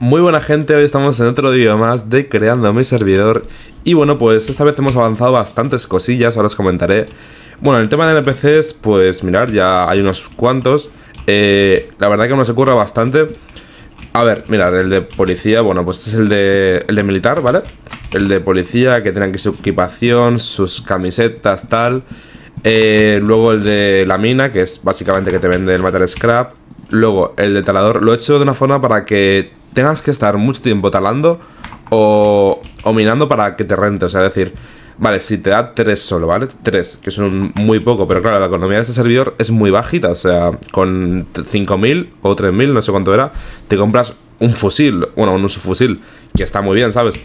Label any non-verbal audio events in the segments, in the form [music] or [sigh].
Muy buena gente, hoy estamos en otro día más de Creando mi servidor Y bueno, pues esta vez hemos avanzado bastantes cosillas, ahora os comentaré Bueno, el tema de NPCs, pues mirar, ya hay unos cuantos eh, La verdad que nos ocurre bastante A ver, mirar, el de policía, bueno, pues este es el de, el militar, ¿vale? El de policía, que tiene que su equipación, sus camisetas, tal eh, Luego el de la mina, que es básicamente que te vende el metal scrap Luego, el de talador lo he hecho de una forma para que tengas que estar mucho tiempo talando o, minando para que te rente. O sea, decir, vale, si te da 3 solo, ¿vale? Tres que son muy poco, pero claro, la economía de este servidor es muy bajita. O sea, con 5.000 o 3.000, no sé cuánto era, te compras un fusil, bueno, un subfusil, que está muy bien, ¿sabes?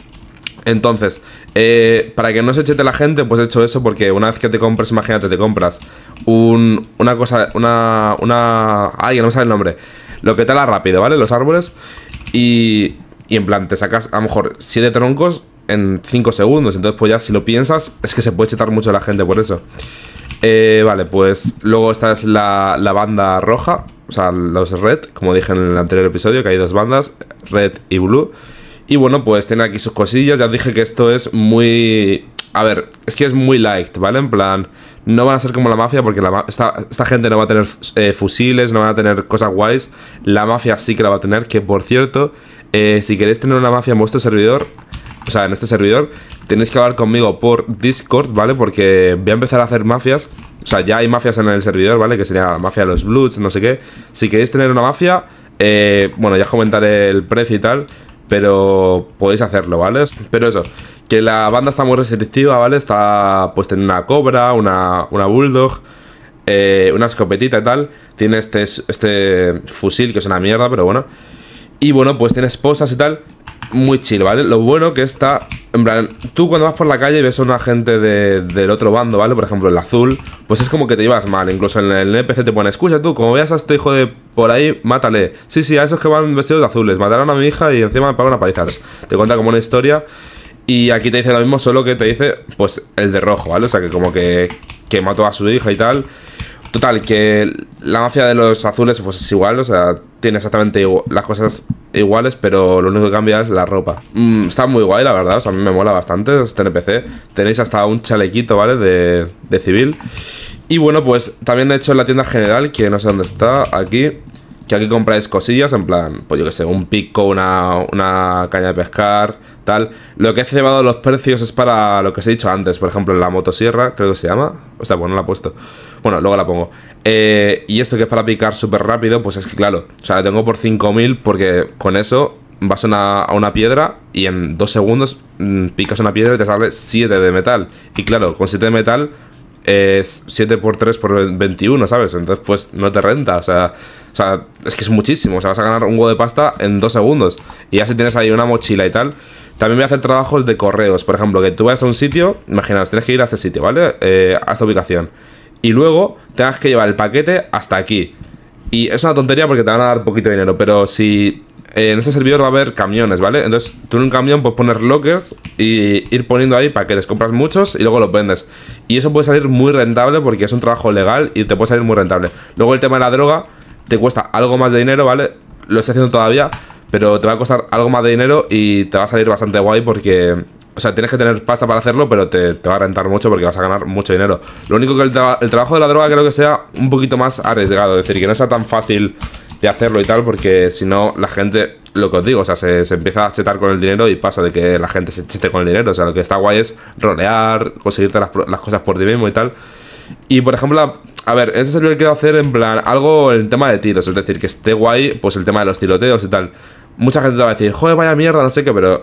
Entonces, eh, para que no se echete la gente, pues he hecho eso porque una vez que te compras, imagínate, te compras un, una cosa, una, una... Ay, no me sale el nombre. Lo que te tala rápido, ¿vale? Los árboles. Y, y en plan, te sacas a lo mejor 7 troncos en 5 segundos. Entonces, pues ya si lo piensas, es que se puede chetar mucho la gente por eso. Eh, vale, pues luego esta es la, la, banda roja, o sea, los red, como dije en el anterior episodio, que hay dos bandas, red y blue. Y bueno, pues tiene aquí sus cosillas, ya dije que esto es muy a ver, es que es muy light, ¿vale? En plan, no van a ser como la mafia porque esta, gente no va a tener eh, fusiles, no van a tener cosas guays. La mafia sí que la va a tener, que por cierto, eh, si queréis tener una mafia en vuestro servidor, o sea, en este servidor, tenéis que hablar conmigo por Discord, ¿vale? Porque voy a empezar a hacer mafias. O sea, ya hay mafias en el servidor, ¿vale? Que sería la mafia de los Bloods, no sé qué. Si queréis tener una mafia, eh, bueno, ya os comentaré el precio y tal. Pero podéis hacerlo, ¿vale? Pero eso, que la banda está muy restrictiva, ¿vale? Está pues tiene una cobra, una, una bulldog, eh, una escopetita y tal. Tiene este, este fusil que es una mierda, pero bueno. Y bueno, pues tiene esposas y tal. Muy chill, ¿vale? Lo bueno que está. En plan, tú cuando vas por la calle y ves a una gente del otro bando, ¿vale? Por ejemplo, el azul, pues es como que te llevas mal. Incluso en el NPC te pone, escucha tú, como veas a este hijo de por ahí, mátale. Sí, sí, a esos que van vestidos de azules, mataron a mi hija y encima me pagan a palizas Te cuenta como una historia y aquí te dice lo mismo, solo que te dice, pues, el de rojo, ¿vale? O sea, que como que, que mató a su hija y tal. Total, que la mafia de los azules pues es igual, o sea, tiene exactamente las cosas iguales, pero lo único que cambia es la ropa. Mm, está muy guay, la verdad, o sea, a mí me mola bastante este NPC. Tenéis hasta un chalequito, ¿vale? De, de civil. Y bueno, pues también he hecho en la tienda general, que no sé dónde está, aquí que aquí compráis cosillas, en plan, pues yo que sé, un pico, una, caña de pescar, tal. Lo que he llevado los precios es para lo que os he dicho antes, por ejemplo, la motosierra, creo que se llama. O sea, bueno, no la he puesto. Bueno, luego la pongo. Eh, y esto que es para picar súper rápido, pues es que claro, o sea, la tengo por 5000 porque con eso vas a una, piedra y en dos segundos mm, picas una piedra y te sale 7 de metal. Y claro, con 7 de metal es 7 por 3 por 21, ¿sabes? Entonces, pues no te renta, o sea o sea, es que es muchísimo. O sea, vas a ganar un huevo de pasta en dos segundos. Y ya si tienes ahí una mochila y tal. También voy a hacer trabajos de correos. Por ejemplo, que tú vayas a un sitio, imaginaos, tienes que ir a este sitio, ¿vale? Eh, a esta ubicación. Y luego tengas que llevar el paquete hasta aquí. Y es una tontería porque te van a dar poquito dinero. Pero si eh, en este servidor va a haber camiones, ¿vale? Entonces tú en un camión puedes poner lockers y ir poniendo ahí paquetes. Compras muchos y luego los vendes. Y eso puede salir muy rentable porque es un trabajo legal y te puede salir muy rentable. Luego el tema de la droga te cuesta algo más de dinero, ¿vale? Lo estoy haciendo todavía, pero te va a costar algo más de dinero y te va a salir bastante guay porque... O sea, tienes que tener pasta para hacerlo, pero te, va a rentar mucho porque vas a ganar mucho dinero. Lo único que el, trabajo de la droga creo que sea un poquito más arriesgado, es decir, que no sea tan fácil de hacerlo y tal, porque si no, la gente, lo que os digo, o sea, se, empieza a chetar con el dinero y pasa de que la gente se chete con el dinero. O sea, lo que está guay es rolear, conseguirte las, las cosas por ti mismo y tal. Y por ejemplo, a, ver, ese servidor quiero hacer en plan algo el tema de tiros, es decir, que esté guay, pues el tema de los tiroteos y tal. Mucha gente te va a decir, joder, vaya mierda, no sé qué, pero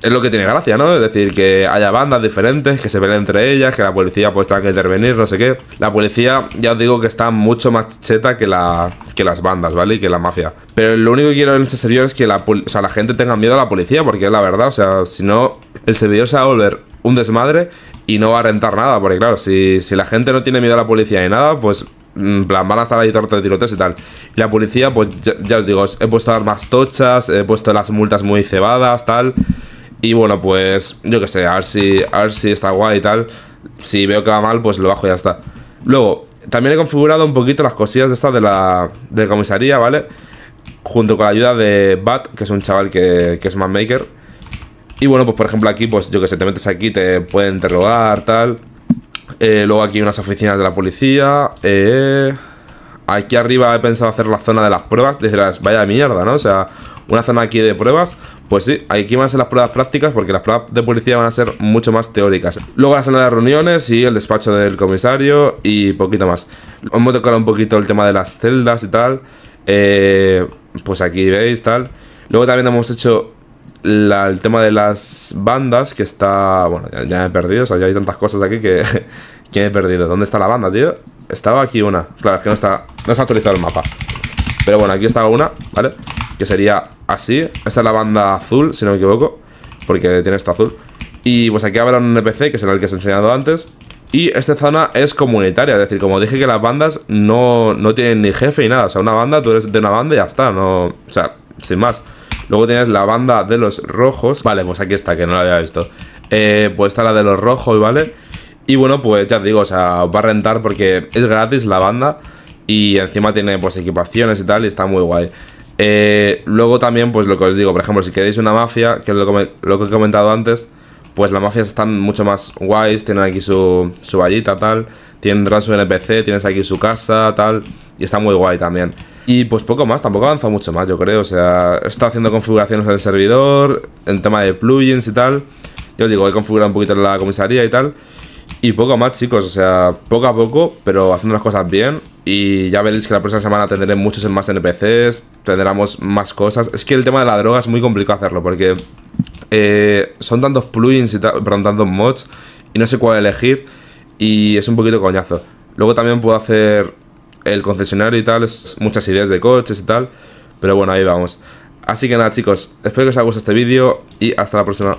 es lo que tiene gracia, ¿no? Es decir, que haya bandas diferentes, que se peleen entre ellas, que la policía pues tenga que intervenir, no sé qué. La policía, ya os digo que está mucho más cheta que, la, que las bandas, ¿vale? Y que la mafia. Pero lo único que quiero en ese servidor es que la, o la gente tenga miedo a la policía, porque es la verdad, o sea, si no, el servidor se va a volver un desmadre y no va a rentar nada, porque claro, si, la gente no tiene miedo a la policía ni nada, pues plan, van a estar ahí torta de tiroteos y tal. Y la policía, pues ya, os digo, he puesto armas tochas, he puesto las multas muy cebadas, tal. Y bueno, pues yo qué sé, a ver si, está guay y tal. Si veo que va mal, pues lo bajo y ya está. Luego, también he configurado un poquito las cosillas de estas de la de comisaría, ¿vale? Junto con la ayuda de Bat, que es un chaval que, que es manmaker. Y bueno, pues por ejemplo aquí, pues yo que sé, te metes aquí, te pueden interrogar, tal. Eh, luego aquí unas oficinas de la policía. Eh, aquí arriba he pensado hacer la zona de las pruebas. las vaya mierda, ¿no? O sea, una zona aquí de pruebas. Pues sí, aquí van a ser las pruebas prácticas porque las pruebas de policía van a ser mucho más teóricas. Luego la sala de reuniones y el despacho del comisario y poquito más. Hemos tocado un poquito el tema de las celdas y tal. Eh, pues aquí veis, tal. Luego también hemos hecho el tema de las bandas, que está... Bueno, ya, me he perdido, o sea, ya hay tantas cosas aquí [laughs] que... he perdido. ¿Dónde está la banda, tío? Estaba aquí una. Claro, es que no está, no está actualizado el mapa. Pero bueno, aquí estaba una, ¿vale? Que sería así. Esta es la banda azul, si no me equivoco. Porque tiene esto azul. Y pues aquí habrá un NPC, que será el que os he enseñado antes. Y esta zona es comunitaria, es decir, como dije que las bandas no, tienen ni jefe ni nada. O sea, una banda, tú eres de una banda y ya está, no. O sea, sin más. Luego tienes la banda de los rojos. Vale, pues aquí está, que no la había visto. Eh, pues está la de los rojos, ¿vale? Y bueno, pues ya os digo, o sea, va a rentar porque es gratis la banda. Y encima tiene pues equipaciones y tal, y está muy guay. Eh, luego también, pues lo que os digo, por ejemplo, si queréis una mafia, que es lo, que, he comentado antes, pues las mafias están mucho más guays, tienen aquí su, su vallita, tal, tendrán su NPC, tienes aquí su casa, tal, y está muy guay también. Y pues poco más, tampoco avanza mucho más, yo creo. O sea, está haciendo configuraciones en el servidor, el tema de plugins y tal. Yo os digo, he configurado un poquito la comisaría y tal. Y poco más, chicos, o sea, poco a poco, pero haciendo las cosas bien. Y ya veréis que la próxima semana tendré muchos más NPCs, tendremos más cosas. Es que el tema de la droga es muy complicado hacerlo, porque eh, son tantos plugins y tal, perdón, tantos mods, y no sé cuál elegir, y es un poquito coñazo. Luego también puedo hacer el concesionario y tal, muchas ideas de coches y tal. Pero bueno, ahí vamos. Así que nada chicos, espero que os haya gustado este vídeo y hasta la próxima.